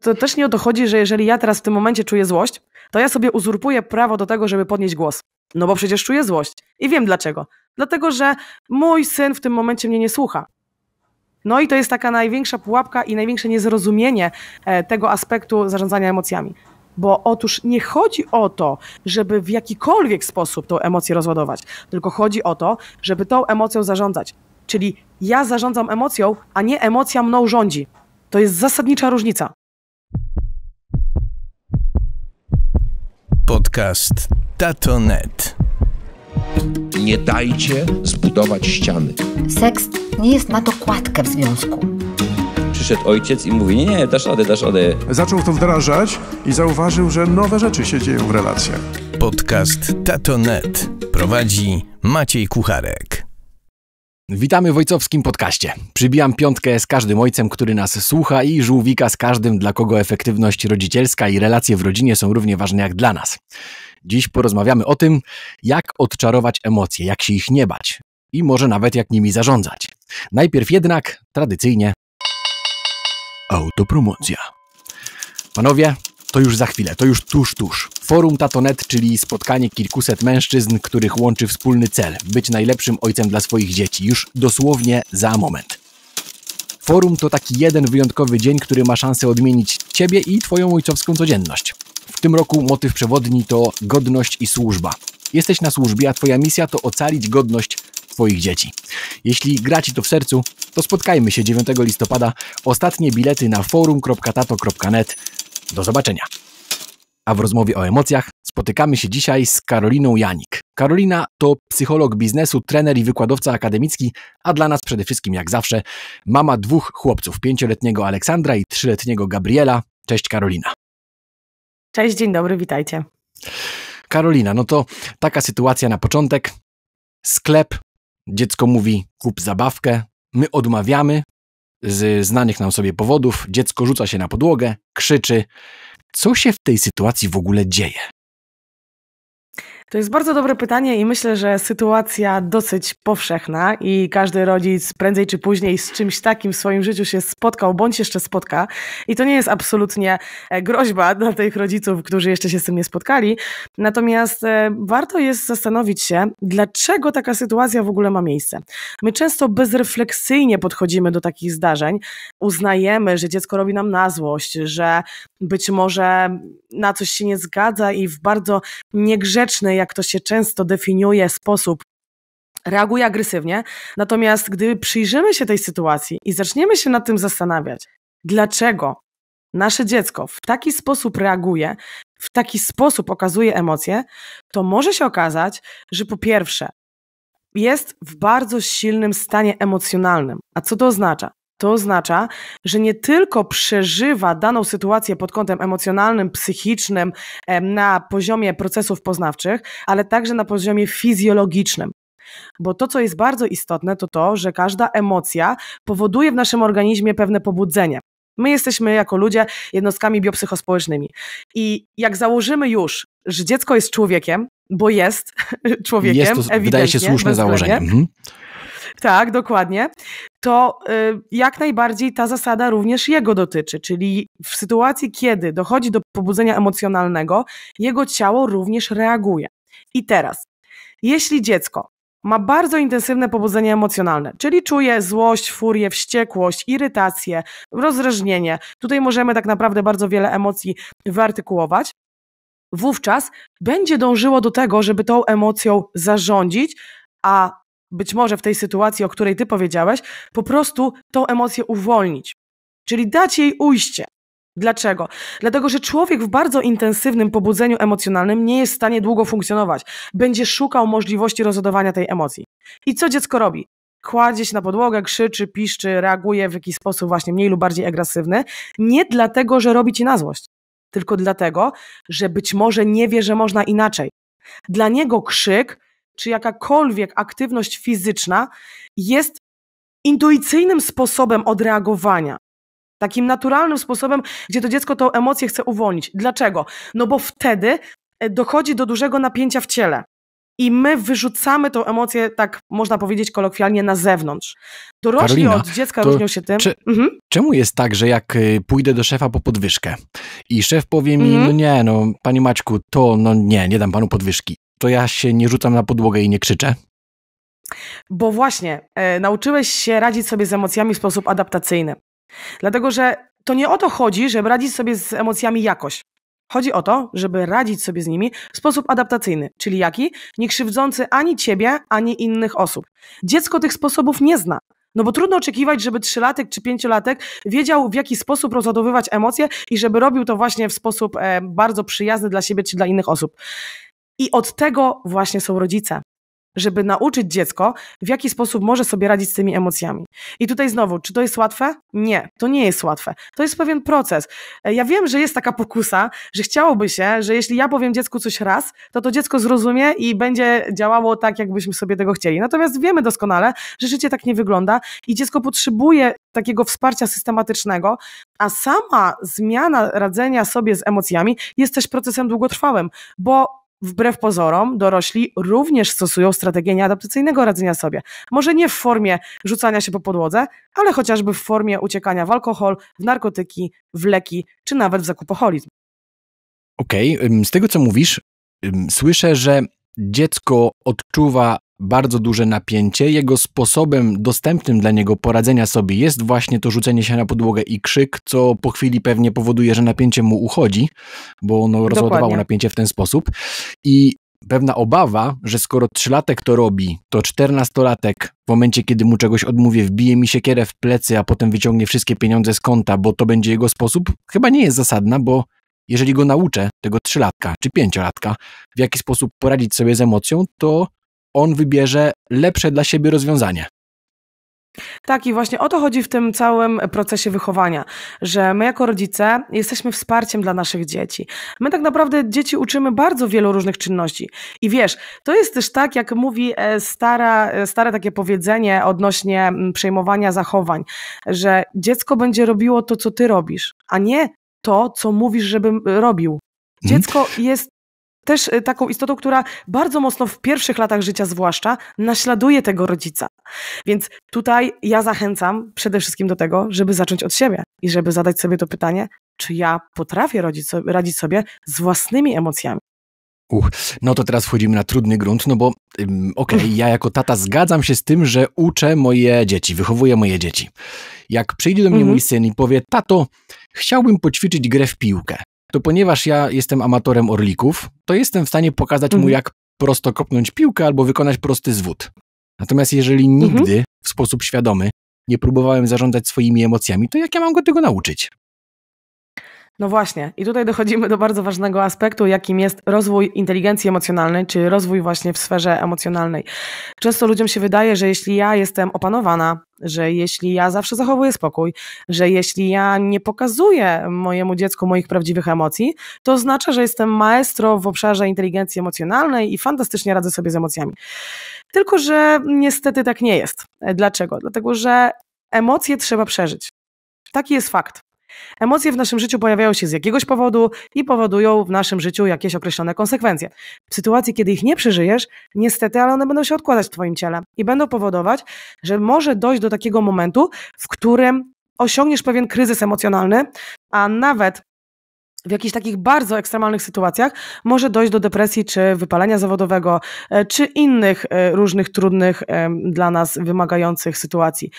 to też nie o to chodzi, że jeżeli ja teraz w tym momencie czuję złość, to ja sobie uzurpuję prawo do tego, żeby podnieść głos. No bo przecież czuję złość. I wiem dlaczego. Dlatego, że mój syn w tym momencie mnie nie słucha. No i to jest taka największa pułapka i największe niezrozumienie e, tego aspektu zarządzania emocjami. Bo otóż nie chodzi o to, żeby w jakikolwiek sposób tą emocję rozładować, tylko chodzi o to, żeby tą emocją zarządzać. Czyli ja zarządzam emocją, a nie emocja mną rządzi. To jest zasadnicza różnica. podcast Tato.net. Nie dajcie zbudować ściany. Seks nie jest na dokładkę w związku. Przyszedł ojciec i mówi, nie, nie, dasz radę, dasz radę. Zaczął to wdrażać i zauważył, że nowe rzeczy się dzieją w relacjach. Podcast Tato.net prowadzi Maciej Kucharek. Witamy w ojcowskim podcaście. Przybijam piątkę z każdym ojcem, który nas słucha i żółwika z każdym, dla kogo efektywność rodzicielska i relacje w rodzinie są równie ważne jak dla nas. Dziś porozmawiamy o tym, jak odczarować emocje, jak się ich nie bać i może nawet jak nimi zarządzać. Najpierw jednak, tradycyjnie, autopromocja. Panowie, to już za chwilę, to już tuż, tuż. Forum Tatonet, czyli spotkanie kilkuset mężczyzn, których łączy wspólny cel być najlepszym ojcem dla swoich dzieci, już dosłownie za moment. Forum to taki jeden wyjątkowy dzień, który ma szansę odmienić Ciebie i Twoją ojcowską codzienność. W tym roku motyw przewodni to godność i służba. Jesteś na służbie, a Twoja misja to ocalić godność Twoich dzieci. Jeśli gra Ci to w sercu, to spotkajmy się 9 listopada. Ostatnie bilety na forum.tato.net do zobaczenia. A w rozmowie o emocjach spotykamy się dzisiaj z Karoliną Janik. Karolina to psycholog biznesu, trener i wykładowca akademicki, a dla nas przede wszystkim, jak zawsze, mama dwóch chłopców, pięcioletniego Aleksandra i trzyletniego Gabriela. Cześć Karolina. Cześć, dzień dobry, witajcie. Karolina, no to taka sytuacja na początek. Sklep, dziecko mówi kup zabawkę, my odmawiamy, z znanych nam sobie powodów dziecko rzuca się na podłogę, krzyczy. Co się w tej sytuacji w ogóle dzieje? To jest bardzo dobre pytanie i myślę, że sytuacja dosyć powszechna i każdy rodzic prędzej czy później z czymś takim w swoim życiu się spotkał bądź jeszcze spotka. I to nie jest absolutnie e, groźba dla tych rodziców, którzy jeszcze się z tym nie spotkali. Natomiast e, warto jest zastanowić się, dlaczego taka sytuacja w ogóle ma miejsce. My często bezrefleksyjnie podchodzimy do takich zdarzeń. Uznajemy, że dziecko robi nam na złość, że być może na coś się nie zgadza i w bardzo niegrzeczny, jak to się często definiuje, sposób reaguje agresywnie. Natomiast gdy przyjrzymy się tej sytuacji i zaczniemy się nad tym zastanawiać, dlaczego nasze dziecko w taki sposób reaguje, w taki sposób okazuje emocje, to może się okazać, że po pierwsze, jest w bardzo silnym stanie emocjonalnym. A co to oznacza? To oznacza, że nie tylko przeżywa daną sytuację pod kątem emocjonalnym, psychicznym, na poziomie procesów poznawczych, ale także na poziomie fizjologicznym. Bo to, co jest bardzo istotne, to to, że każda emocja powoduje w naszym organizmie pewne pobudzenie. My jesteśmy jako ludzie jednostkami biopsychospołecznymi. I jak założymy już, że dziecko jest człowiekiem, bo jest człowiekiem, jest to, ewidentnie, wydaje się słuszne założenie. Mhm. Tak, dokładnie. To y, jak najbardziej ta zasada również jego dotyczy, czyli w sytuacji, kiedy dochodzi do pobudzenia emocjonalnego, jego ciało również reaguje. I teraz, jeśli dziecko ma bardzo intensywne pobudzenie emocjonalne, czyli czuje złość, furię, wściekłość, irytację, rozrażnienie. Tutaj możemy tak naprawdę bardzo wiele emocji wyartykułować. Wówczas będzie dążyło do tego, żeby tą emocją zarządzić, a być może w tej sytuacji, o której ty powiedziałeś, po prostu tą emocję uwolnić, czyli dać jej ujście. Dlaczego? Dlatego, że człowiek w bardzo intensywnym pobudzeniu emocjonalnym nie jest w stanie długo funkcjonować. Będzie szukał możliwości rozładowania tej emocji. I co dziecko robi? Kładzie się na podłogę, krzyczy, piszczy, reaguje w jakiś sposób właśnie mniej lub bardziej agresywny. Nie dlatego, że robi ci na złość, tylko dlatego, że być może nie wie, że można inaczej. Dla niego krzyk czy jakakolwiek aktywność fizyczna jest intuicyjnym sposobem odreagowania. Takim naturalnym sposobem, gdzie to dziecko tą emocję chce uwolnić. Dlaczego? No bo wtedy e, dochodzi do dużego napięcia w ciele. I my wyrzucamy tą emocję, tak można powiedzieć kolokwialnie, na zewnątrz. Dorośli Karolina, od dziecka różnią się tym. Czy, mhm. Czemu jest tak, że jak y, pójdę do szefa po podwyżkę i szef powie mi, mhm. no nie, no panie Maćku, to no nie, nie dam panu podwyżki to ja się nie rzucam na podłogę i nie krzyczę? Bo właśnie, e, nauczyłeś się radzić sobie z emocjami w sposób adaptacyjny. Dlatego, że to nie o to chodzi, żeby radzić sobie z emocjami jakoś. Chodzi o to, żeby radzić sobie z nimi w sposób adaptacyjny, czyli jaki? Nie krzywdzący ani ciebie, ani innych osób. Dziecko tych sposobów nie zna. No bo trudno oczekiwać, żeby trzylatek czy pięciolatek wiedział, w jaki sposób rozładowywać emocje i żeby robił to właśnie w sposób e, bardzo przyjazny dla siebie czy dla innych osób. I od tego właśnie są rodzice żeby nauczyć dziecko, w jaki sposób może sobie radzić z tymi emocjami. I tutaj znowu, czy to jest łatwe? Nie, to nie jest łatwe. To jest pewien proces. E, ja wiem, że jest taka pokusa, że chciałoby się, że jeśli ja powiem dziecku coś raz, to to dziecko zrozumie i będzie działało tak, jakbyśmy sobie tego chcieli. Natomiast wiemy doskonale, że życie tak nie wygląda i dziecko potrzebuje takiego wsparcia systematycznego, a sama zmiana radzenia sobie z emocjami jest też procesem długotrwałym, bo wbrew pozorom, dorośli również stosują strategię nieadaptacyjnego radzenia sobie. Może nie w formie rzucania się po podłodze, ale chociażby w formie uciekania w alkohol, w narkotyki, w leki, czy nawet w zakupoholizm. Okej, okay. z tego co mówisz, słyszę, że dziecko odczuwa bardzo duże napięcie. Jego sposobem dostępnym dla niego poradzenia sobie jest właśnie to rzucenie się na podłogę i krzyk, co po chwili pewnie powoduje, że napięcie mu uchodzi, bo ono Dokładnie. rozładowało napięcie w ten sposób. I pewna obawa, że skoro trzylatek to robi, to czternastolatek w momencie, kiedy mu czegoś odmówię, wbije mi siekierę w plecy, a potem wyciągnie wszystkie pieniądze z konta, bo to będzie jego sposób, chyba nie jest zasadna, bo jeżeli go nauczę, tego trzylatka czy pięciolatka, w jaki sposób poradzić sobie z emocją, to on wybierze lepsze dla siebie rozwiązanie. Tak, i właśnie o to chodzi w tym całym procesie wychowania, że my jako rodzice jesteśmy wsparciem dla naszych dzieci. My tak naprawdę dzieci uczymy bardzo wielu różnych czynności. I wiesz, to jest też tak, jak mówi e, stara, e, stare takie powiedzenie odnośnie przejmowania zachowań, że dziecko będzie robiło to, co ty robisz, a nie to, co mówisz, żebym e, robił. Mhm. Dziecko jest też y, taką istotą, która bardzo mocno w pierwszych latach życia zwłaszcza naśladuje tego rodzica. Więc tutaj ja zachęcam przede wszystkim do tego, żeby zacząć od siebie i żeby zadać sobie to pytanie, czy ja potrafię radzić sobie z własnymi emocjami. Uch, no to teraz wchodzimy na trudny grunt, no bo okej, okay, ja jako tata zgadzam się z tym, że uczę moje dzieci, wychowuję moje dzieci. Jak przyjdzie do mnie mm -hmm. mój syn i powie, tato, chciałbym poćwiczyć grę w piłkę, to ponieważ ja jestem amatorem orlików, to jestem w stanie pokazać mhm. mu, jak prosto kopnąć piłkę albo wykonać prosty zwód. Natomiast jeżeli mhm. nigdy mhm. w sposób świadomy nie próbowałem zarządzać swoimi emocjami, to jak ja mam go tego nauczyć? No właśnie, i tutaj dochodzimy do bardzo ważnego aspektu, jakim jest rozwój inteligencji emocjonalnej, czy rozwój właśnie w sferze emocjonalnej. Często ludziom się wydaje, że jeśli ja jestem opanowana, że jeśli ja zawsze zachowuję spokój, że jeśli ja nie pokazuję mojemu dziecku moich prawdziwych emocji, to oznacza, że jestem maestro w obszarze inteligencji emocjonalnej i fantastycznie radzę sobie z emocjami. Tylko, że niestety tak nie jest. Dlaczego? Dlatego, że emocje trzeba przeżyć. Taki jest fakt. Emocje w naszym życiu pojawiają się z jakiegoś powodu i powodują w naszym życiu jakieś określone konsekwencje. W sytuacji, kiedy ich nie przeżyjesz, niestety, ale one będą się odkładać w Twoim ciele i będą powodować, że może dojść do takiego momentu, w którym osiągniesz pewien kryzys emocjonalny, a nawet w jakichś takich bardzo ekstremalnych sytuacjach może dojść do depresji czy wypalenia zawodowego, e, czy innych e, różnych trudnych dla nas wymagających sytuacji.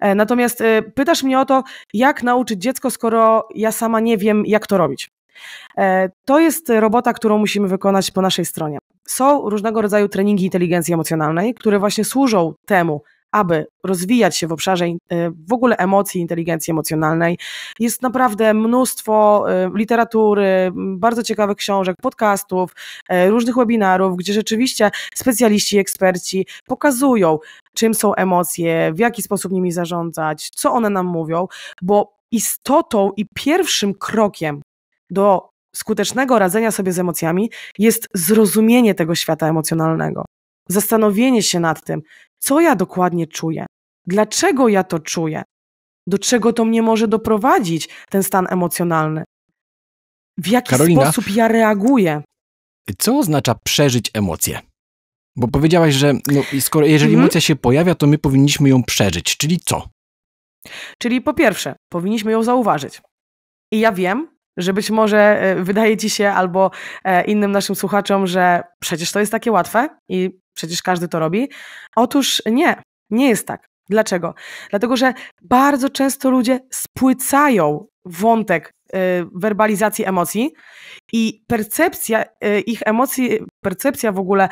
E, natomiast pytasz mnie o to, jak nauczyć dziecko, skoro ja sama nie wiem, jak to robić. To jest robota, którą musimy wykonać po naszej stronie. Są różnego rodzaju treningi inteligencji emocjonalnej, które właśnie służą temu, aby rozwijać się w obszarze y, w ogóle emocji, inteligencji emocjonalnej. Jest naprawdę mnóstwo y, literatury, bardzo ciekawych książek, podcastów, y, różnych webinarów, gdzie rzeczywiście specjaliści, eksperci pokazują, czym są emocje, w jaki sposób nimi zarządzać, co one nam mówią, bo istotą i pierwszym krokiem do skutecznego radzenia sobie z emocjami jest zrozumienie tego świata emocjonalnego zastanowienie się nad tym, co ja dokładnie czuję, dlaczego ja to czuję, do czego to mnie może doprowadzić, ten stan emocjonalny, w jaki Karolina, sposób ja reaguję. Co oznacza przeżyć emocje? Bo powiedziałaś, że no, skoro, jeżeli mhm. emocja się pojawia, to my powinniśmy ją przeżyć, czyli co? Czyli po pierwsze, powinniśmy ją zauważyć. I ja wiem, że być może e, wydaje ci się albo e, innym naszym słuchaczom, że przecież to jest takie łatwe i przecież każdy to robi. Otóż nie, nie jest tak. Dlaczego? Dlatego, że bardzo często ludzie spłycają wątek e, werbalizacji emocji i percepcja ich emocji, percepcja w ogóle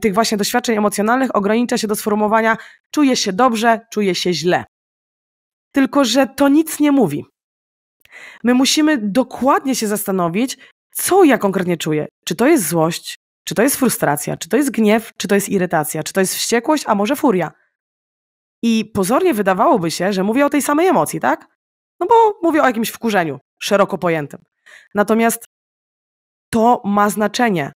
tych właśnie doświadczeń emocjonalnych ogranicza się do sformułowania czuję się dobrze, czuję się źle. Tylko, że to nic nie mówi my musimy dokładnie się zastanowić, co ja konkretnie czuję. Czy to jest złość, czy to jest frustracja, czy to jest gniew, czy to jest irytacja, czy to jest wściekłość, a może furia. I pozornie wydawałoby się, że mówię o tej samej emocji, tak? No bo mówię o jakimś wkurzeniu, szeroko pojętym. Natomiast to ma znaczenie,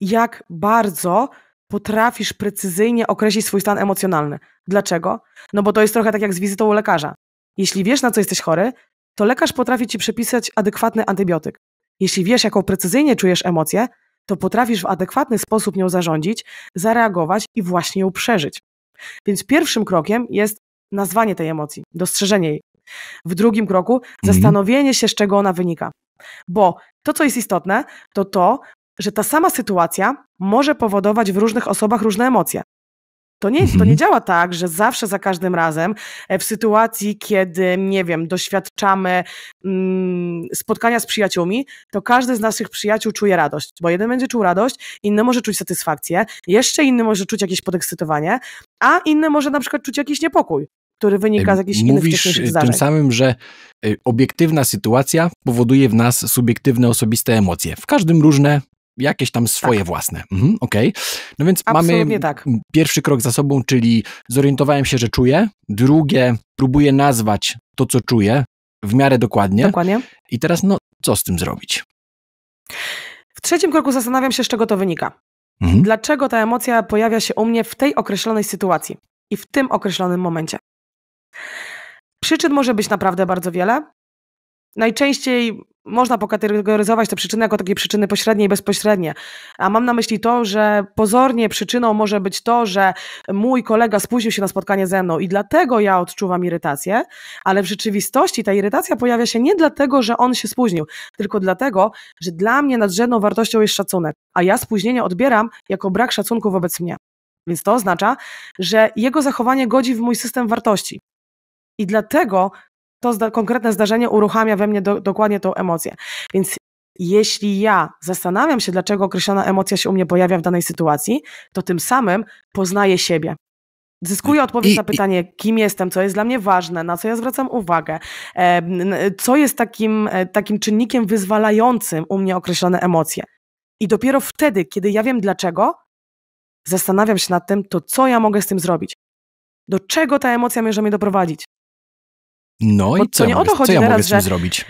jak bardzo potrafisz precyzyjnie określić swój stan emocjonalny. Dlaczego? No bo to jest trochę tak jak z wizytą u lekarza. Jeśli wiesz, na co jesteś chory, to lekarz potrafi ci przepisać adekwatny antybiotyk. Jeśli wiesz, jaką precyzyjnie czujesz emocję, to potrafisz w adekwatny sposób nią zarządzić, zareagować i właśnie ją przeżyć. Więc pierwszym krokiem jest nazwanie tej emocji, dostrzeżenie jej. W drugim kroku mhm. zastanowienie się, z czego ona wynika. Bo to, co jest istotne, to to, że ta sama sytuacja może powodować w różnych osobach różne emocje. To nie, to nie mhm. działa tak, że zawsze za każdym razem e, w sytuacji, kiedy, nie wiem, doświadczamy mm, spotkania z przyjaciółmi, to każdy z naszych przyjaciół czuje radość, bo jeden będzie czuł radość, inny może czuć satysfakcję, jeszcze inny może czuć jakieś podekscytowanie, a inny może na przykład czuć jakiś niepokój, który wynika z jakichś Mówisz innych wcześniejszych e, zdarzeń. tym samym, że e, obiektywna sytuacja powoduje w nas subiektywne, osobiste emocje. W każdym różne, jakieś tam swoje tak. własne. Mhm, Okay. No więc Absolutnie mamy tak. pierwszy krok za sobą, czyli zorientowałem się, że czuję. Drugie, próbuję nazwać to, co czuję w miarę dokładnie. Dokładnie. I teraz, no, co z tym zrobić? W trzecim kroku zastanawiam się, z czego to wynika. Mhm. Dlaczego ta emocja pojawia się u mnie w tej określonej sytuacji i w tym określonym momencie? Przyczyn może być naprawdę bardzo wiele. Najczęściej można pokategoryzować te przyczyny jako takie przyczyny pośrednie i bezpośrednie. A mam na myśli to, że pozornie przyczyną może być to, że mój kolega spóźnił się na spotkanie ze mną i dlatego ja odczuwam irytację, ale w rzeczywistości ta irytacja pojawia się nie dlatego, że on się spóźnił, tylko dlatego, że dla mnie nadrzędną wartością jest szacunek, a ja spóźnienie odbieram jako brak szacunku wobec mnie. Więc to oznacza, że jego zachowanie godzi w mój system wartości. I dlatego to zda konkretne zdarzenie uruchamia we mnie do dokładnie tą emocję. Więc jeśli ja zastanawiam się, dlaczego określona emocja się u mnie pojawia w danej sytuacji, to tym samym poznaję siebie. Zyskuję odpowiedź na pytanie, kim jestem, co jest dla mnie ważne, na co ja zwracam uwagę, co jest takim, e, takim czynnikiem wyzwalającym u mnie określone emocje. I dopiero wtedy, kiedy ja wiem dlaczego, zastanawiam się nad tym, to co ja mogę z tym zrobić. Do czego ta emocja może mnie doprowadzić? No bo i co, nie ja o to mogę, co ja teraz, mogę z tym że... zrobić?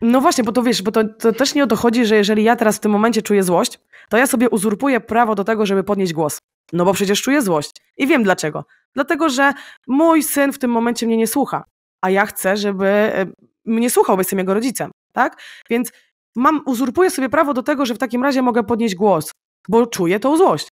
No właśnie, bo to wiesz, bo to, to, też nie o to chodzi, że jeżeli ja teraz w tym momencie czuję złość, to ja sobie uzurpuję prawo do tego, żeby podnieść głos. No bo przecież czuję złość. I wiem dlaczego. Dlatego, że mój syn w tym momencie mnie nie słucha, a ja chcę, żeby e, mnie słuchał, bo jestem jego rodzicem, tak? Więc mam, uzurpuję sobie prawo do tego, że w takim razie mogę podnieść głos, bo czuję tą złość.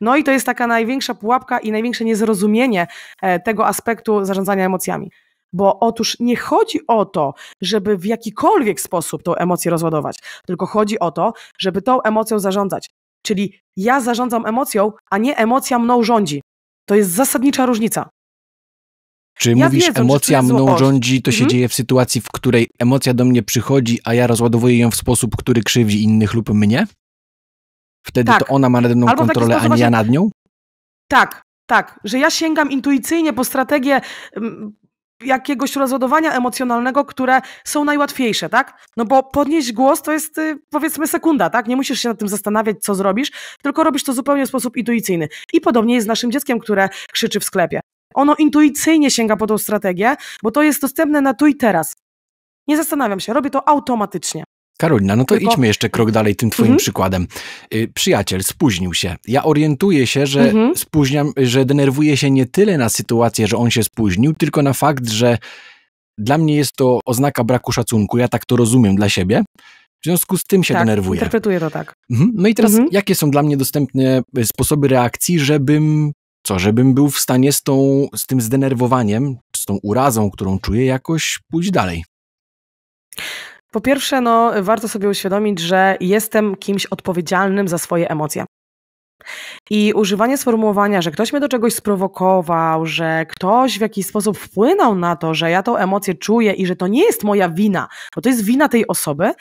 No i to jest taka największa pułapka i największe niezrozumienie e, tego aspektu zarządzania emocjami bo otóż nie chodzi o to, żeby w jakikolwiek sposób tą emocję rozładować, tylko chodzi o to, żeby tą emocją zarządzać. Czyli ja zarządzam emocją, a nie emocja mną rządzi. To jest zasadnicza różnica. Czy ja mówisz, wiedzą, emocja mną rządzi, to się mhm. dzieje w sytuacji, w której emocja do mnie przychodzi, a ja rozładowuję ją w sposób, który krzywdzi innych lub mnie? Wtedy tak. to ona ma nade mną Albo kontrolę, sposób, a nie ja nad nią? Tak, tak, że ja sięgam intuicyjnie po strategię mm, jakiegoś rozładowania emocjonalnego, które są najłatwiejsze, tak? No bo podnieść głos to jest y, powiedzmy sekunda, tak? Nie musisz się nad tym zastanawiać, co zrobisz, tylko robisz to zupełnie w sposób intuicyjny. I podobnie jest z naszym dzieckiem, które krzyczy w sklepie. Ono intuicyjnie sięga po tą strategię, bo to jest dostępne na tu i teraz. Nie zastanawiam się, robię to automatycznie. Karolina, no to Tylko... idźmy jeszcze krok dalej tym twoim mhm. przykładem. Y, przyjaciel spóźnił się. Ja orientuję się, że mhm. spóźniam, że denerwuję się nie tyle na sytuację, że on się spóźnił, tylko na fakt, że dla mnie jest to oznaka braku szacunku. Ja tak to rozumiem dla siebie. W związku z tym się tak, denerwuję. Interpretuję to tak. Mhm. No i teraz, mhm. jakie są dla mnie dostępne y, sposoby reakcji, żebym co, żebym był w stanie z, tą, z tym zdenerwowaniem, z tą urazą, którą czuję, jakoś pójść dalej? Po pierwsze, no, warto sobie uświadomić, że jestem kimś odpowiedzialnym za swoje emocje. I używanie sformułowania, że ktoś mnie do czegoś sprowokował, że ktoś w jakiś sposób wpłynął na to, że ja tą emocję czuję i że to nie jest moja wina, bo to jest wina tej osoby,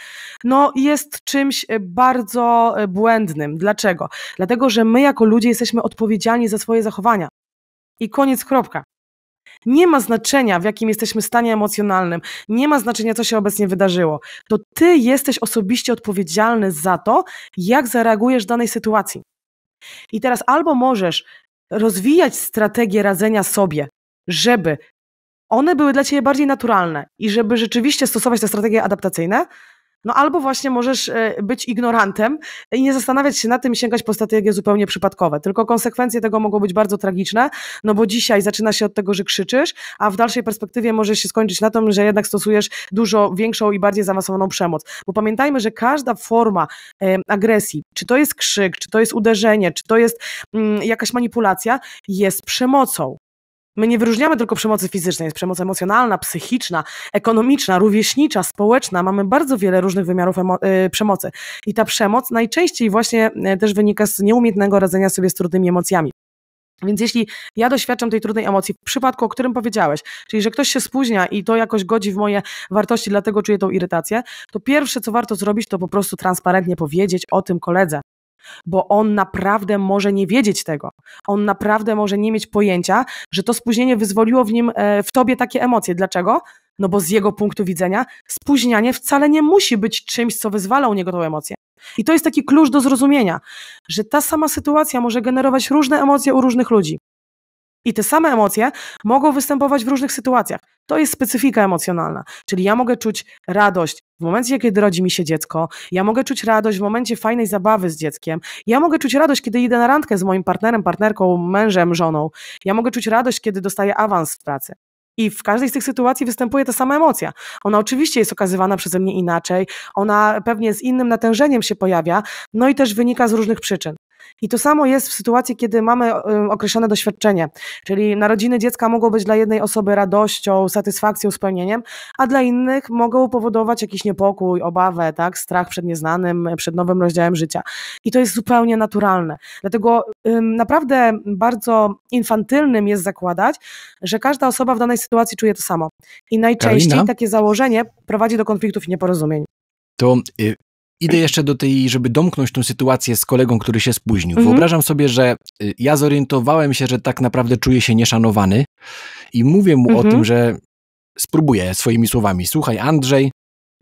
no jest czymś e, bardzo e, błędnym. Dlaczego? Dlatego, że my jako ludzie jesteśmy odpowiedzialni za swoje zachowania. I koniec, kropka. Nie ma znaczenia, w jakim jesteśmy stanie emocjonalnym, nie ma znaczenia, co się obecnie wydarzyło. To ty jesteś osobiście odpowiedzialny za to, jak zareagujesz w danej sytuacji. I teraz albo możesz rozwijać strategię radzenia sobie, żeby one były dla ciebie bardziej naturalne i żeby rzeczywiście stosować te strategie adaptacyjne, no albo właśnie możesz e, być ignorantem i nie zastanawiać się na tym i sięgać po strategie zupełnie przypadkowe. Tylko konsekwencje tego mogą być bardzo tragiczne, no bo dzisiaj zaczyna się od tego, że krzyczysz, a w dalszej perspektywie może się skończyć na tym, że jednak stosujesz dużo większą i bardziej zaawansowaną przemoc. Bo pamiętajmy, że każda forma e, agresji, czy to jest krzyk, czy to jest uderzenie, czy to jest mm, jakaś manipulacja, jest przemocą. My nie wyróżniamy tylko przemocy fizycznej, jest przemoc emocjonalna, psychiczna, ekonomiczna, rówieśnicza, społeczna. Mamy bardzo wiele różnych wymiarów y, przemocy. I ta przemoc najczęściej właśnie y, też wynika z nieumiejętnego radzenia sobie z trudnymi emocjami. Więc jeśli ja doświadczam tej trudnej emocji, w przypadku, o którym powiedziałeś, czyli że ktoś się spóźnia i to jakoś godzi w moje wartości, dlatego czuję tą irytację, to pierwsze, co warto zrobić, to po prostu transparentnie powiedzieć o tym koledze bo on naprawdę może nie wiedzieć tego. On naprawdę może nie mieć pojęcia, że to spóźnienie wyzwoliło w nim, e, w tobie takie emocje. Dlaczego? No bo z jego punktu widzenia spóźnianie wcale nie musi być czymś, co wyzwala u niego tą emocję. I to jest taki klucz do zrozumienia, że ta sama sytuacja może generować różne emocje u różnych ludzi. I te same emocje mogą występować w różnych sytuacjach. To jest specyfika emocjonalna. Czyli ja mogę czuć radość w momencie, kiedy rodzi mi się dziecko, ja mogę czuć radość w momencie fajnej zabawy z dzieckiem, ja mogę czuć radość, kiedy idę na randkę z moim partnerem, partnerką, mężem, żoną, ja mogę czuć radość, kiedy dostaję awans w pracy. I w każdej z tych sytuacji występuje ta sama emocja. Ona oczywiście jest okazywana przeze mnie inaczej, ona pewnie z innym natężeniem się pojawia, no i też wynika z różnych przyczyn. I to samo jest w sytuacji, kiedy mamy określone doświadczenie, czyli narodziny dziecka mogą być dla jednej osoby radością, satysfakcją, spełnieniem, a dla innych mogą powodować jakiś niepokój, obawę, tak, strach przed nieznanym, przed nowym rozdziałem życia. I to jest zupełnie naturalne. Dlatego ym, naprawdę bardzo infantylnym jest zakładać, że każda osoba w danej sytuacji czuje to samo. I najczęściej Karolina? takie założenie prowadzi do konfliktów i nieporozumień. To y, idę jeszcze do tej, żeby domknąć tą sytuację z kolegą, który się spóźnił. Mhm. Wyobrażam sobie, że y, ja zorientowałem się, że tak naprawdę czuję się nieszanowany i mówię mu mhm. o tym, że spróbuję swoimi słowami. Słuchaj, Andrzej,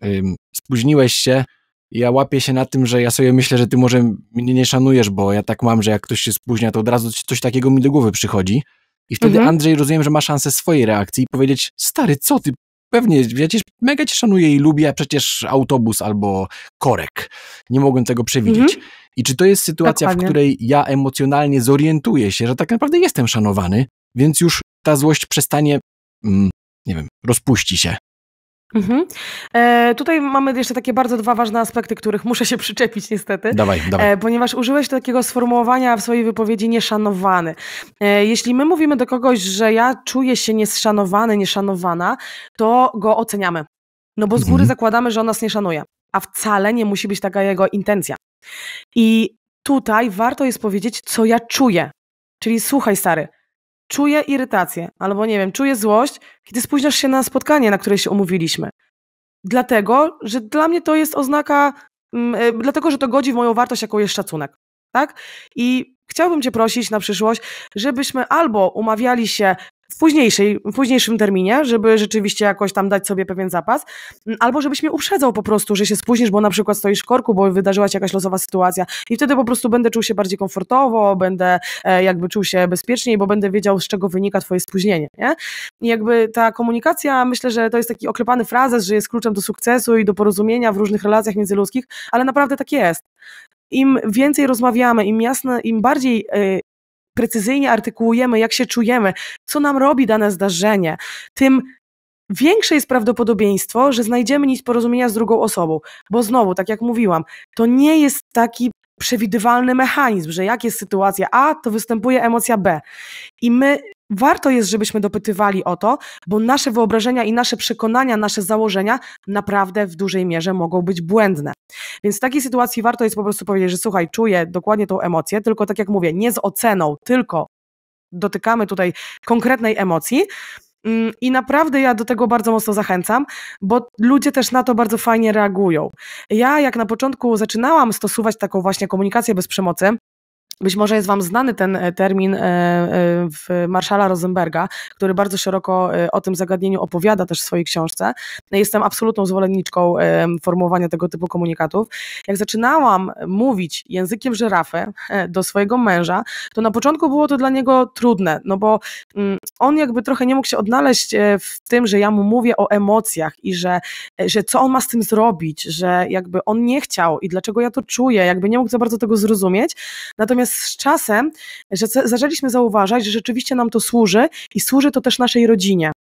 ym, spóźniłeś się. Ja łapię się na tym, że ja sobie myślę, że ty może mnie nie szanujesz, bo ja tak mam, że jak ktoś się spóźnia, to od razu coś takiego mi do głowy przychodzi. I wtedy mhm. Andrzej rozumiem, że ma szansę swojej reakcji i powiedzieć: Stary, co ty, Pewnie, ja cię, mega cię szanuję i lubię, przecież autobus albo korek. Nie mogłem tego przewidzieć. Mhm. I czy to jest sytuacja, Dokładnie. w której ja emocjonalnie zorientuję się, że tak naprawdę jestem szanowany, więc już ta złość przestanie, mm, nie wiem, rozpuści się Mhm. E, tutaj mamy jeszcze takie bardzo dwa ważne aspekty, których muszę się przyczepić niestety. Dawaj, dawaj. E, ponieważ użyłeś takiego sformułowania w swojej wypowiedzi nieszanowany. E, jeśli my mówimy do kogoś, że ja czuję się nieszanowany, nieszanowana, to go oceniamy. No bo z góry mhm. zakładamy, że on nas nie szanuje. A wcale nie musi być taka jego intencja. I tutaj warto jest powiedzieć, co ja czuję. Czyli słuchaj, stary, czuję irytację, albo nie wiem, czuję złość, kiedy spóźniasz się na spotkanie, na które się umówiliśmy. Dlatego, że dla mnie to jest oznaka, yy, dlatego, że to godzi w moją wartość, jaką jest szacunek. Tak? I chciałbym Cię prosić na przyszłość, żebyśmy albo umawiali się w, późniejszej, w późniejszym terminie, żeby rzeczywiście jakoś tam dać sobie pewien zapas, mm, albo żebyś mnie uprzedzał po prostu, że się spóźnisz, bo na przykład stoisz w korku, bo wydarzyła się jakaś losowa sytuacja i wtedy po prostu będę czuł się bardziej komfortowo, będę e, jakby czuł się bezpieczniej, bo będę wiedział, z czego wynika twoje spóźnienie, nie? I jakby ta komunikacja, myślę, że to jest taki oklepany frazes, że jest kluczem do sukcesu i do porozumienia w różnych relacjach międzyludzkich, ale naprawdę tak jest im więcej rozmawiamy, im jasne, im bardziej e, precyzyjnie artykułujemy, jak się czujemy, co nam robi dane zdarzenie, tym większe jest prawdopodobieństwo, że znajdziemy nic porozumienia z drugą osobą. Bo znowu, tak jak mówiłam, to nie jest taki przewidywalny mechanizm, że jak jest sytuacja A, to występuje emocja B. I my warto jest, żebyśmy dopytywali o to, bo nasze wyobrażenia i nasze przekonania, nasze założenia naprawdę w dużej mierze mogą być błędne. Więc w takiej sytuacji warto jest po prostu powiedzieć, że słuchaj, czuję dokładnie tą emocję, tylko tak jak mówię, nie z oceną, tylko dotykamy tutaj konkretnej emocji. Mm, I naprawdę ja do tego bardzo mocno zachęcam, bo ludzie też na to bardzo fajnie reagują. Ja, jak na początku zaczynałam stosować taką właśnie komunikację bez przemocy, być może jest Wam znany ten e, termin e, e, w Marszala Rosenberga, który bardzo szeroko o tym zagadnieniu opowiada też w swojej książce. No jestem absolutną zwolenniczką formułowania tego typu komunikatów. Jak zaczynałam mówić językiem żyrafy do swojego męża, to na początku było to dla niego trudne, no bo mm, on jakby trochę nie mógł się odnaleźć w tym, że ja mu mówię o emocjach i że, że co on ma z tym zrobić, że jakby on nie chciał i dlaczego ja to czuję, jakby nie mógł za bardzo tego zrozumieć. Natomiast z czasem, że zaczęliśmy zauważać, że rzeczywiście nam to służy i służy to też naszej rodzinie.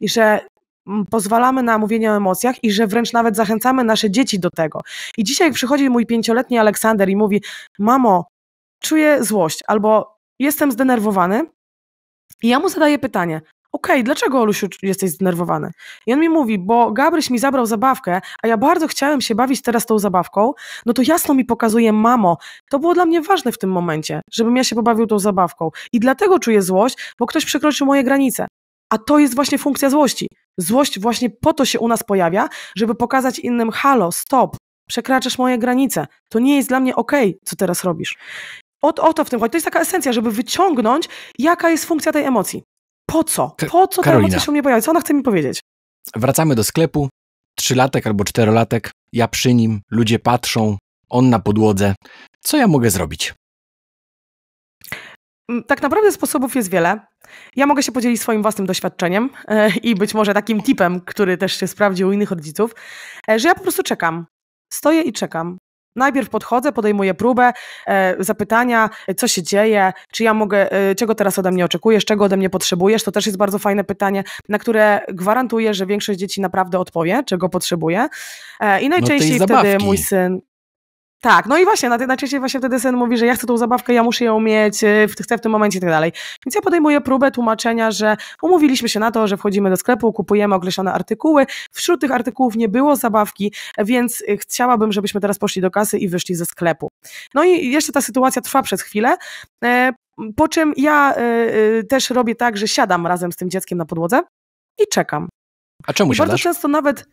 I że mm, pozwalamy na mówienie o emocjach i że wręcz nawet zachęcamy nasze dzieci do tego. I dzisiaj, przychodzi mój pięcioletni Aleksander i mówi: Mamo, czuję złość albo jestem zdenerwowany, i ja mu zadaję pytanie: okej, okay, dlaczego Olusiu jesteś zdenerwowany? I on mi mówi, bo Gabryś mi zabrał zabawkę, a ja bardzo chciałem się bawić teraz tą zabawką, no to jasno mi pokazuje, mamo, to było dla mnie ważne w tym momencie, żebym ja się pobawił tą zabawką. I dlatego czuję złość, bo ktoś przekroczył moje granice. A to jest właśnie funkcja złości. Złość właśnie po to się u nas pojawia, żeby pokazać innym, halo, stop, przekraczasz moje granice. To nie jest dla mnie okej, okay, co teraz robisz. O, o, to w tym chodzi. To jest taka esencja, żeby wyciągnąć, jaka jest funkcja tej emocji po co? Po co te emocje się u mnie pojawiają? Co ona chce mi powiedzieć? Wracamy do sklepu, trzylatek albo czterolatek, ja przy nim, ludzie patrzą, on na podłodze. Co ja mogę zrobić? Mm, tak naprawdę sposobów jest wiele. Ja mogę się podzielić swoim własnym doświadczeniem e, i być może takim tipem, który też się sprawdził u innych rodziców, e, że ja po prostu czekam. Stoję i czekam. Najpierw podchodzę, podejmuję próbę, e, zapytania, e, co się dzieje, czy ja mogę, e, czego teraz ode mnie oczekujesz, czego ode mnie potrzebujesz. To też jest bardzo fajne pytanie, na które gwarantuję, że większość dzieci naprawdę odpowie, czego potrzebuje. E, I no najczęściej no wtedy mój syn. Tak, no i właśnie, na najczęściej właśnie wtedy syn mówi, że ja chcę tą zabawkę, ja muszę ją mieć, y, chcę w tym momencie i tak dalej. Więc ja podejmuję próbę tłumaczenia, że umówiliśmy się na to, że wchodzimy do sklepu, kupujemy określone artykuły. Wśród tych artykułów nie było zabawki, więc y, chciałabym, żebyśmy teraz poszli do kasy i wyszli ze sklepu. No i jeszcze ta sytuacja trwa przez chwilę. E, po czym ja e, e, też robię tak, że siadam razem z tym dzieckiem na podłodze i czekam. A czemu I Bardzo często nawet,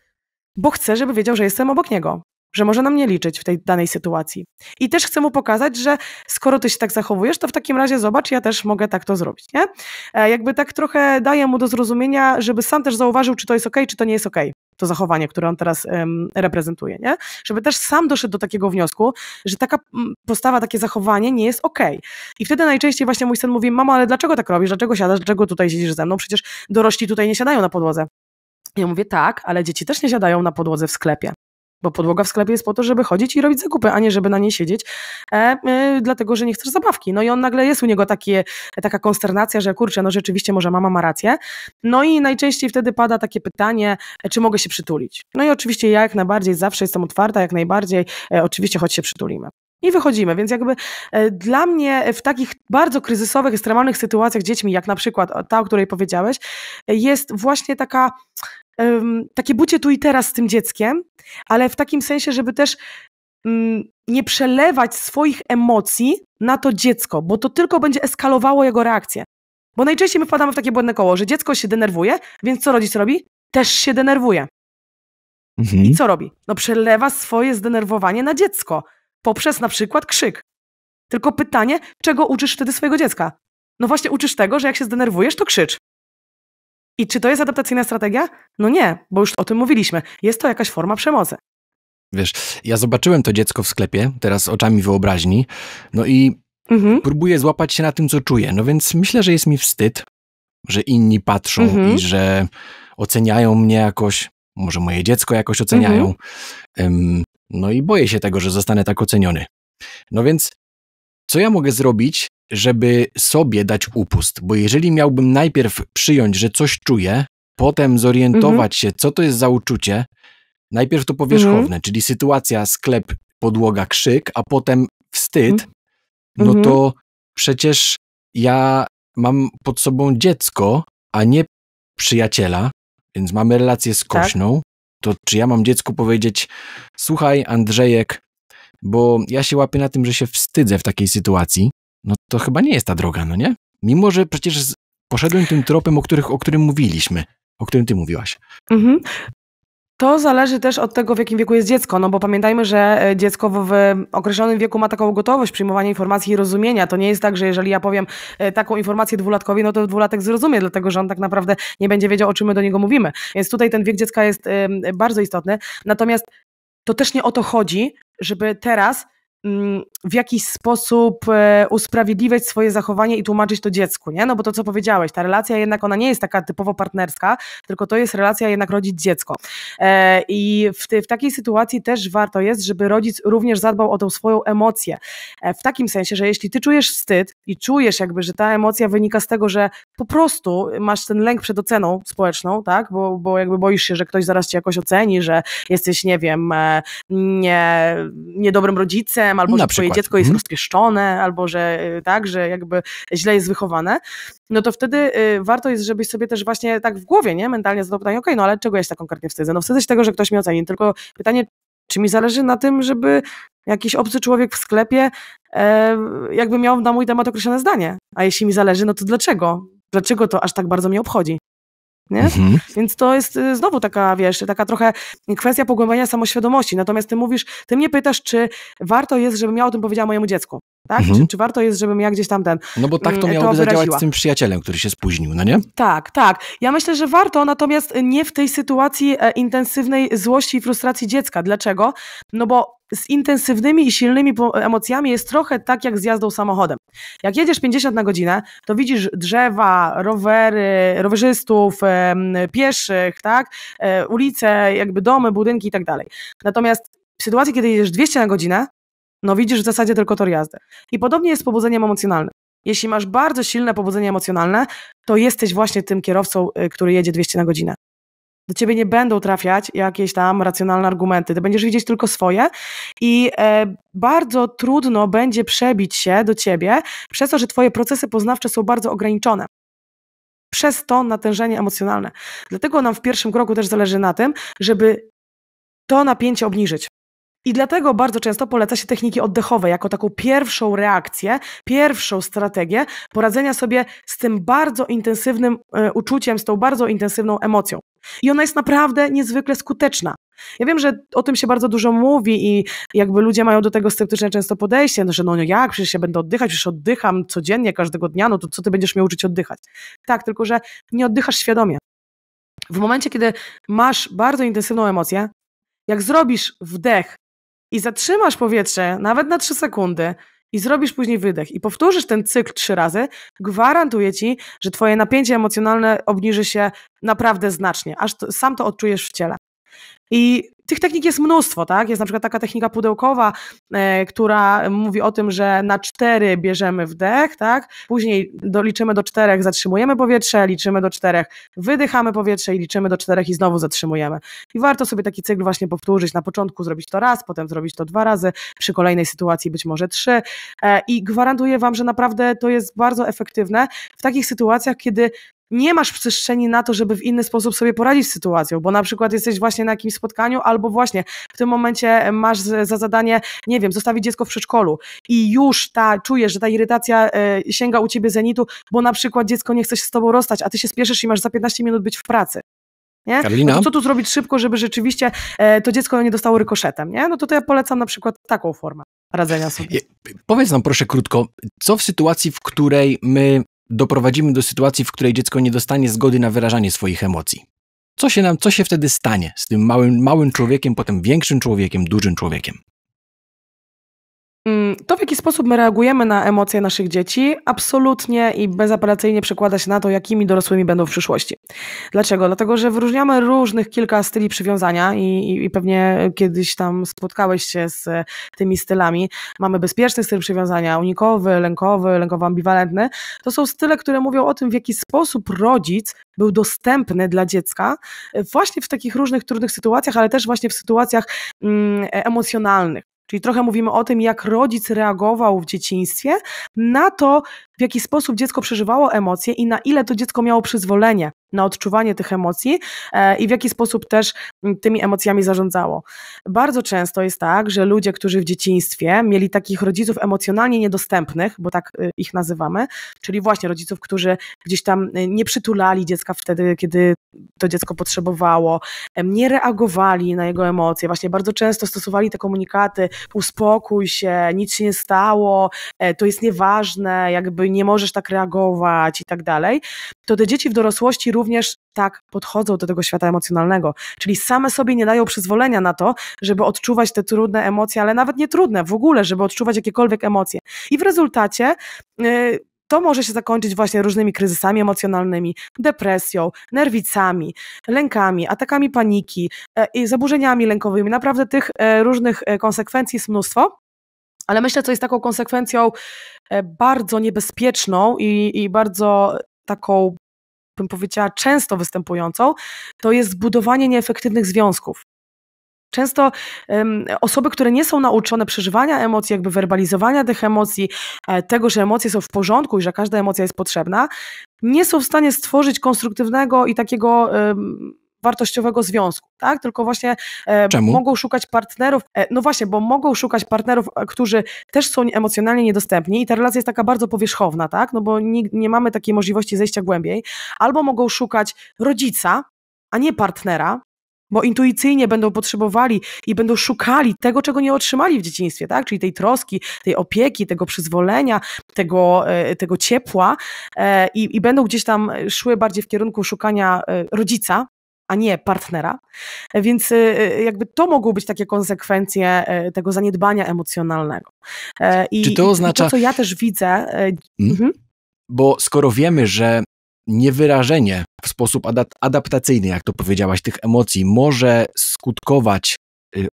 bo chcę, żeby wiedział, że jestem obok niego że może na mnie liczyć w tej danej sytuacji. I też chcę mu pokazać, że skoro ty się tak zachowujesz, to w takim razie zobacz, ja też mogę tak to zrobić, nie? E, jakby tak trochę daję mu do zrozumienia, żeby sam też zauważył, czy to jest ok, czy to nie jest ok to zachowanie, które on teraz um, reprezentuje, nie? Żeby też sam doszedł do takiego wniosku, że taka mm, postawa, takie zachowanie nie jest okej. Okay. I wtedy najczęściej właśnie mój syn mówi, mama, ale dlaczego tak robisz, dlaczego siadasz, dlaczego tutaj siedzisz ze mną, przecież dorośli tutaj nie siadają na podłodze. Ja mówię, tak, ale dzieci też nie siadają na podłodze w sklepie. Bo podłoga w sklepie jest po to, żeby chodzić i robić zakupy, a nie żeby na niej siedzieć, e, e, dlatego że nie chcesz zabawki. No i on nagle jest u niego takie, taka konsternacja, że kurczę, no rzeczywiście może mama ma rację. No i najczęściej wtedy pada takie pytanie, e, czy mogę się przytulić. No i oczywiście ja jak najbardziej zawsze jestem otwarta, jak najbardziej, e, oczywiście choć się przytulimy. I wychodzimy, więc jakby e, dla mnie w takich bardzo kryzysowych, ekstremalnych sytuacjach z dziećmi, jak na przykład ta, o której powiedziałeś, e, jest właśnie taka um, takie bucie tu i teraz z tym dzieckiem, ale w takim sensie, żeby też um, nie przelewać swoich emocji na to dziecko, bo to tylko będzie eskalowało jego reakcję. Bo najczęściej my wpadamy w takie błędne koło, że dziecko się denerwuje, więc co rodzic robi? Też się denerwuje. Mhm. I co robi? No przelewa swoje zdenerwowanie na dziecko poprzez na przykład krzyk. Tylko pytanie, czego uczysz wtedy swojego dziecka? No właśnie uczysz tego, że jak się zdenerwujesz, to krzycz. I czy to jest adaptacyjna strategia? No nie, bo już o tym mówiliśmy. Jest to jakaś forma przemocy. Wiesz, ja zobaczyłem to dziecko w sklepie, teraz oczami wyobraźni, no i mhm. próbuję złapać się na tym, co czuję. No więc myślę, że jest mi wstyd, że inni patrzą mhm. i że oceniają mnie jakoś, może moje dziecko jakoś oceniają. Mhm. Um, no i boję się tego, że zostanę tak oceniony. No więc, co ja mogę zrobić, żeby sobie dać upust, bo jeżeli miałbym najpierw przyjąć, że coś czuję, potem zorientować mhm. się, co to jest za uczucie, najpierw to powierzchowne, mhm. czyli sytuacja, sklep, podłoga, krzyk, a potem wstyd, mm. no to mhm. przecież ja mam pod sobą dziecko, a nie przyjaciela, więc mamy relację z kośną, tak? to czy ja mam dziecku powiedzieć, słuchaj, Andrzejek, bo ja się łapię na tym, że się wstydzę w takiej sytuacji, no to chyba nie jest ta droga, no nie? Mimo, że przecież poszedłem tym tropem, o, których, o którym mówiliśmy, o którym ty mówiłaś. Mhm. To zależy też od tego, w jakim wieku jest dziecko, no bo pamiętajmy, że e, dziecko w, określonym wieku ma taką gotowość przyjmowania informacji i rozumienia. To nie jest tak, że jeżeli ja powiem e, taką informację dwulatkowi, no to dwulatek zrozumie, dlatego że on tak naprawdę nie będzie wiedział, o czym my do niego mówimy. Więc tutaj ten wiek dziecka jest bardzo istotny. Natomiast to też nie o to chodzi, żeby teraz Mm, w jakiś sposób e, usprawiedliwiać swoje zachowanie i tłumaczyć to dziecku, nie? No bo to, co powiedziałeś, ta relacja jednak, ona nie jest taka typowo partnerska, tylko to jest relacja jednak rodzic-dziecko. E, I w, te, w takiej sytuacji też warto jest, żeby rodzic również zadbał o tą swoją emocję. E, w takim sensie, że jeśli ty czujesz wstyd i czujesz jakby, że ta emocja wynika z tego, że po prostu masz ten lęk przed oceną społeczną, tak? Bo, bo jakby boisz się, że ktoś zaraz cię jakoś oceni, że jesteś, nie wiem, nie, niedobrym rodzicem, albo Na że przykład. twoje dziecko jest mhm. rozpieszczone, albo że y, tak, że jakby źle jest wychowane, no to wtedy y, warto jest, żebyś sobie też właśnie tak w głowie, nie, mentalnie zadał pytanie, okej, okay, no ale czego ja się tak konkretnie wstydzę? No wstydzę się tego, że ktoś mnie oceni, tylko pytanie, czy mi zależy na tym, żeby jakiś obcy człowiek w sklepie e, jakby miał na mój temat określone zdanie? A jeśli mi zależy, no to dlaczego? Dlaczego to aż tak bardzo mnie obchodzi? Nie? Mhm. Więc to jest y, znowu taka, wiesz, taka trochę kwestia pogłębienia samoświadomości. Natomiast ty mówisz, ty mnie pytasz, czy warto jest, żebym ja o tym powiedziała mojemu dziecku tak? Mhm. Czy, czy, warto jest, żebym ja gdzieś tam ten. No bo tak to mm, miałoby to zadziałać z tym przyjacielem, który się spóźnił, no nie? Tak, tak. Ja myślę, że warto, natomiast nie w tej sytuacji e, intensywnej złości i frustracji dziecka. Dlaczego? No bo z intensywnymi i silnymi emocjami jest trochę tak jak z jazdą samochodem. Jak jedziesz 50 na godzinę, to widzisz drzewa, rowery, rowerzystów, pieszych, tak? E, ulice, jakby domy, budynki i tak dalej. Natomiast w sytuacji, kiedy jedziesz 200 na godzinę, no widzisz w zasadzie tylko tor jazdy. I podobnie jest z pobudzeniem emocjonalnym. Jeśli masz bardzo silne pobudzenie emocjonalne, to jesteś właśnie tym kierowcą, y, który jedzie 200 na godzinę. Do ciebie nie będą trafiać jakieś tam racjonalne argumenty. Ty będziesz widzieć tylko swoje i e, bardzo trudno będzie przebić się do ciebie przez to, że twoje procesy poznawcze są bardzo ograniczone przez to natężenie emocjonalne. Dlatego nam w pierwszym kroku też zależy na tym, żeby to napięcie obniżyć. I dlatego bardzo często poleca się techniki oddechowe jako taką pierwszą reakcję, pierwszą strategię poradzenia sobie z tym bardzo intensywnym e, uczuciem, z tą bardzo intensywną emocją. I ona jest naprawdę niezwykle skuteczna. Ja wiem, że o tym się bardzo dużo mówi i jakby ludzie mają do tego sceptyczne często podejście, no, że no jak, przecież ja będę oddychać, przecież oddycham codziennie, każdego dnia, no to co ty będziesz miał uczyć oddychać? Tak, tylko że nie oddychasz świadomie. W momencie, kiedy masz bardzo intensywną emocję, jak zrobisz wdech i zatrzymasz powietrze nawet na 3 sekundy i zrobisz później wydech i powtórzysz ten cykl trzy razy, gwarantuję ci, że twoje napięcie emocjonalne obniży się naprawdę znacznie, aż to, sam to odczujesz w ciele. I tych technik jest mnóstwo, tak? Jest na przykład taka technika pudełkowa, e, która mówi o tym, że na cztery bierzemy wdech, tak? Później doliczymy do czterech, zatrzymujemy powietrze, liczymy do czterech, wydychamy powietrze i liczymy do czterech i znowu zatrzymujemy. I warto sobie taki cykl właśnie powtórzyć. Na początku zrobić to raz, potem zrobić to dwa razy, przy kolejnej sytuacji być może trzy. E, I gwarantuję Wam, że naprawdę to jest bardzo efektywne w takich sytuacjach, kiedy nie masz przestrzeni na to, żeby w inny sposób sobie poradzić z sytuacją, bo na przykład jesteś właśnie na jakimś spotkaniu, albo właśnie w tym momencie masz za zadanie, nie wiem, zostawić dziecko w przedszkolu i już ta, czujesz, że ta irytacja y, sięga u ciebie zenitu, bo na przykład dziecko nie chce się z tobą rozstać, a ty się spieszysz i masz za 15 minut być w pracy. Nie? No co tu zrobić szybko, żeby rzeczywiście e, to dziecko nie dostało rykoszetem, nie? No to, to ja polecam na przykład taką formę radzenia sobie. Je, powiedz nam proszę krótko, co w sytuacji, w której my doprowadzimy do sytuacji, w której dziecko nie dostanie zgody na wyrażanie swoich emocji. Co się nam, co się wtedy stanie z tym małym, małym człowiekiem, potem większym człowiekiem, dużym człowiekiem? Mm, to, w jaki sposób my reagujemy na emocje naszych dzieci, absolutnie i bezapelacyjnie przekłada się na to, jakimi dorosłymi będą w przyszłości. Dlaczego? Dlatego, że wyróżniamy różnych kilka styli przywiązania i, i, i pewnie kiedyś tam spotkałeś się z e, tymi stylami. Mamy bezpieczny styl przywiązania, unikowy, lękowy, lękowo-ambiwalentny. To są style, które mówią o tym, w jaki sposób rodzic był dostępny dla dziecka e, właśnie w takich różnych trudnych sytuacjach, ale też właśnie w sytuacjach mm, e, emocjonalnych. Czyli trochę mówimy o tym, jak rodzic reagował w dzieciństwie na to, w jaki sposób dziecko przeżywało emocje i na ile to dziecko miało przyzwolenie na odczuwanie tych emocji e, i w jaki sposób też mm, tymi emocjami zarządzało. Bardzo często jest tak, że ludzie, którzy w dzieciństwie mieli takich rodziców emocjonalnie niedostępnych, bo tak y, ich nazywamy, czyli właśnie rodziców, którzy gdzieś tam y, nie przytulali dziecka wtedy, kiedy to dziecko potrzebowało, nie reagowali na jego emocje, właśnie bardzo często stosowali te komunikaty uspokój się, nic się nie stało, e, to jest nieważne, jakby nie możesz tak reagować i tak dalej, to te dzieci w dorosłości również tak podchodzą do tego świata emocjonalnego. Czyli same sobie nie dają przyzwolenia na to, żeby odczuwać te trudne emocje, ale nawet nie trudne w ogóle, żeby odczuwać jakiekolwiek emocje. I w rezultacie. Yy, to może się zakończyć właśnie różnymi kryzysami emocjonalnymi, depresją, nerwicami, lękami, atakami paniki, e, zaburzeniami lękowymi. Naprawdę tych e, różnych e, konsekwencji jest mnóstwo. Ale myślę, co jest taką konsekwencją e, bardzo niebezpieczną i, i bardzo taką, bym powiedziała, często występującą, to jest budowanie nieefektywnych związków. Często um, osoby, które nie są nauczone przeżywania emocji, jakby werbalizowania tych emocji, e, tego, że emocje są w porządku i że każda emocja jest potrzebna, nie są w stanie stworzyć konstruktywnego i takiego um, wartościowego związku, tak? Tylko właśnie e, Czemu? mogą szukać partnerów, e, no właśnie, bo mogą szukać partnerów, e, którzy też są emocjonalnie niedostępni i ta relacja jest taka bardzo powierzchowna, tak? No bo nie, nie mamy takiej możliwości zejścia głębiej. Albo mogą szukać rodzica, a nie partnera, bo intuicyjnie będą potrzebowali i będą szukali tego, czego nie otrzymali w dzieciństwie, tak? Czyli tej troski, tej opieki, tego przyzwolenia, tego, tego ciepła i, i będą gdzieś tam szły bardziej w kierunku szukania rodzica, a nie partnera. Więc y, y, jakby to mogą być takie konsekwencje y, tego zaniedbania emocjonalnego. E, I, Czy to oznacza... I to, co ja też widzę... E, hmm? Mhm. Bo skoro wiemy, że niewyrażenie w sposób adaptacyjny, jak to powiedziałaś, tych emocji może skutkować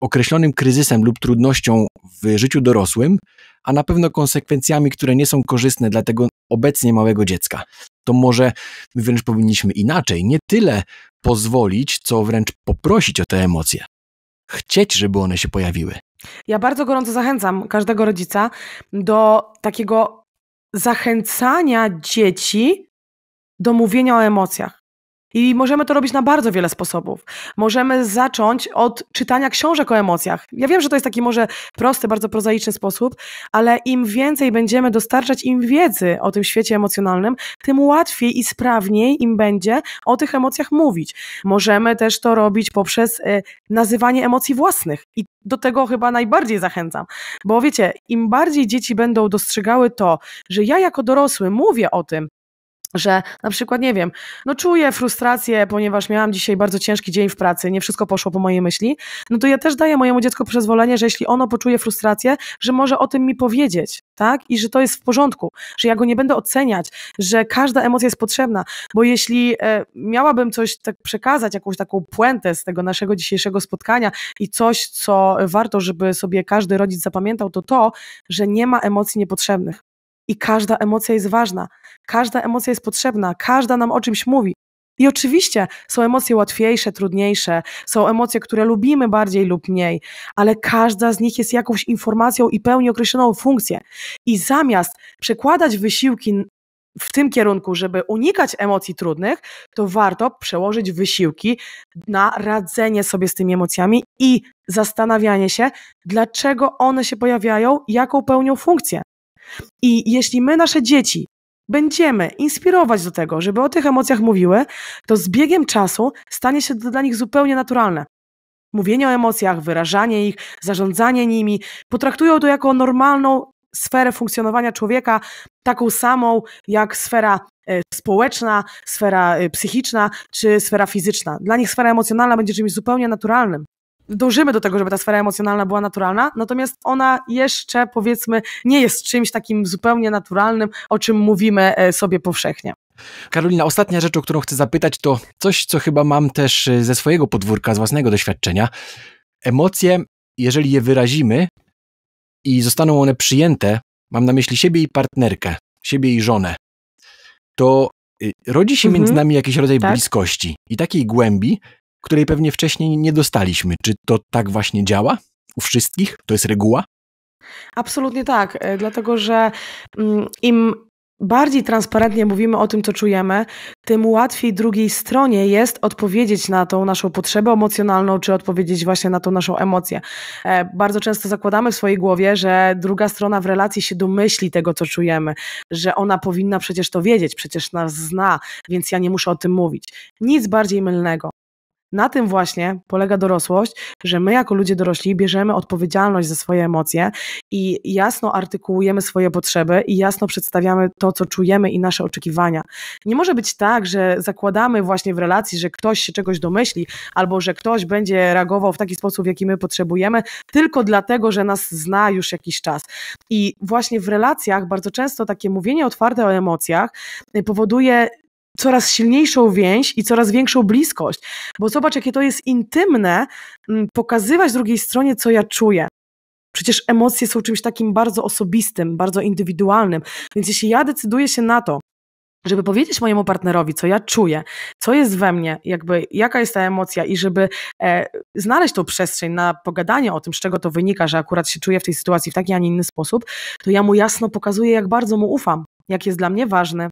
określonym kryzysem lub trudnością w życiu dorosłym, a na pewno konsekwencjami, które nie są korzystne dla tego obecnie małego dziecka. To może wręcz powinniśmy inaczej, nie tyle pozwolić, co wręcz poprosić o te emocje. Chcieć, żeby one się pojawiły. Ja bardzo gorąco zachęcam każdego rodzica do takiego zachęcania dzieci do mówienia o emocjach. I możemy to robić na bardzo wiele sposobów. Możemy zacząć od czytania książek o emocjach. Ja wiem, że to jest taki może prosty, bardzo prozaiczny sposób, ale im więcej będziemy dostarczać im wiedzy o tym świecie emocjonalnym, tym łatwiej i sprawniej im będzie o tych emocjach mówić. Możemy też to robić poprzez y, nazywanie emocji własnych. I do tego chyba najbardziej zachęcam, bo wiecie, im bardziej dzieci będą dostrzegały to, że ja jako dorosły mówię o tym, że na przykład, nie wiem, no czuję frustrację, ponieważ miałam dzisiaj bardzo ciężki dzień w pracy, nie wszystko poszło po mojej myśli, no to ja też daję mojemu dziecku przyzwolenie, że jeśli ono poczuje frustrację, że może o tym mi powiedzieć, tak? I że to jest w porządku, że ja go nie będę oceniać, że każda emocja jest potrzebna, bo jeśli e, miałabym coś tak przekazać, jakąś taką puentę z tego naszego dzisiejszego spotkania i coś, co warto, żeby sobie każdy rodzic zapamiętał, to to, że nie ma emocji niepotrzebnych i każda emocja jest ważna, każda emocja jest potrzebna, każda nam o czymś mówi. I oczywiście są emocje łatwiejsze, trudniejsze, są emocje, które lubimy bardziej lub mniej, ale każda z nich jest jakąś informacją i pełni określoną funkcję. I zamiast przekładać wysiłki w tym kierunku, żeby unikać emocji trudnych, to warto przełożyć wysiłki na radzenie sobie z tymi emocjami i zastanawianie się, dlaczego one się pojawiają, jaką pełnią funkcję. I jeśli my, nasze dzieci, będziemy inspirować do tego, żeby o tych emocjach mówiły, to z biegiem czasu stanie się to dla nich zupełnie naturalne. Mówienie o emocjach, wyrażanie ich, zarządzanie nimi, potraktują to jako normalną sferę funkcjonowania człowieka, taką samą jak sfera e, społeczna, sfera e, psychiczna czy sfera fizyczna. Dla nich sfera emocjonalna będzie czymś zupełnie naturalnym dążymy do tego, żeby ta sfera emocjonalna była naturalna, natomiast ona jeszcze, powiedzmy, nie jest czymś takim zupełnie naturalnym, o czym mówimy e, sobie powszechnie. Karolina, ostatnia rzecz, o którą chcę zapytać, to coś, co chyba mam też e, ze swojego podwórka, z własnego doświadczenia. Emocje, jeżeli je wyrazimy i zostaną one przyjęte, mam na myśli siebie i partnerkę, siebie i żonę, to y, rodzi się mhm. między nami jakiś rodzaj tak? bliskości i takiej głębi, której pewnie wcześniej nie dostaliśmy. Czy to tak właśnie działa u wszystkich? To jest reguła? Absolutnie tak, e, dlatego że mm, im bardziej transparentnie mówimy o tym, co czujemy, tym łatwiej drugiej stronie jest odpowiedzieć na tą naszą potrzebę emocjonalną, czy odpowiedzieć właśnie na tą naszą emocję. E, bardzo często zakładamy w swojej głowie, że druga strona w relacji się domyśli tego, co czujemy, że ona powinna przecież to wiedzieć, przecież nas zna, więc ja nie muszę o tym mówić. Nic bardziej mylnego. Na tym właśnie polega dorosłość, że my jako ludzie dorośli bierzemy odpowiedzialność za swoje emocje i jasno artykułujemy swoje potrzeby i jasno przedstawiamy to, co czujemy i nasze oczekiwania. Nie może być tak, że zakładamy właśnie w relacji, że ktoś się czegoś domyśli albo że ktoś będzie reagował w taki sposób, w jaki my potrzebujemy, tylko dlatego, że nas zna już jakiś czas. I właśnie w relacjach bardzo często takie mówienie otwarte o emocjach powoduje coraz silniejszą więź i coraz większą bliskość. Bo zobacz, jakie to jest intymne mm, pokazywać drugiej stronie, co ja czuję. Przecież emocje są czymś takim bardzo osobistym, bardzo indywidualnym. Więc jeśli ja decyduję się na to, żeby powiedzieć mojemu partnerowi, co ja czuję, co jest we mnie, jakby jaka jest ta emocja i żeby e, znaleźć tą przestrzeń na pogadanie o tym, z czego to wynika, że akurat się czuję w tej sytuacji w taki, a nie inny sposób, to ja mu jasno pokazuję, jak bardzo mu ufam, jak jest dla mnie ważny,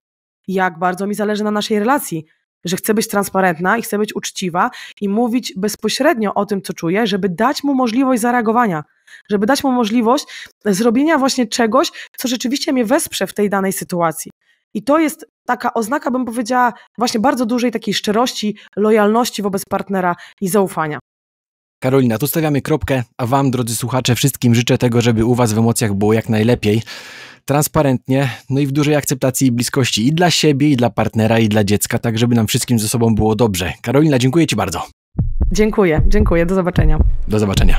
jak bardzo mi zależy na naszej relacji, że chcę być transparentna i chcę być uczciwa i mówić bezpośrednio o tym, co czuję, żeby dać mu możliwość zareagowania, żeby dać mu możliwość zrobienia właśnie czegoś, co rzeczywiście mnie wesprze w tej danej sytuacji. I to jest taka oznaka, bym powiedziała, właśnie bardzo dużej takiej szczerości, lojalności wobec partnera i zaufania. Karolina, tu stawiamy kropkę, a Wam, drodzy słuchacze, wszystkim życzę tego, żeby u Was w emocjach było jak najlepiej transparentnie, no i w dużej akceptacji i bliskości i dla siebie, i dla partnera, i dla dziecka, tak żeby nam wszystkim ze sobą było dobrze. Karolina, dziękuję Ci bardzo. Dziękuję, dziękuję. Do zobaczenia. Do zobaczenia.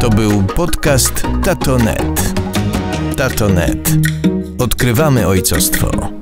To był podcast Tatonet. Tatonet. Odkrywamy ojcostwo.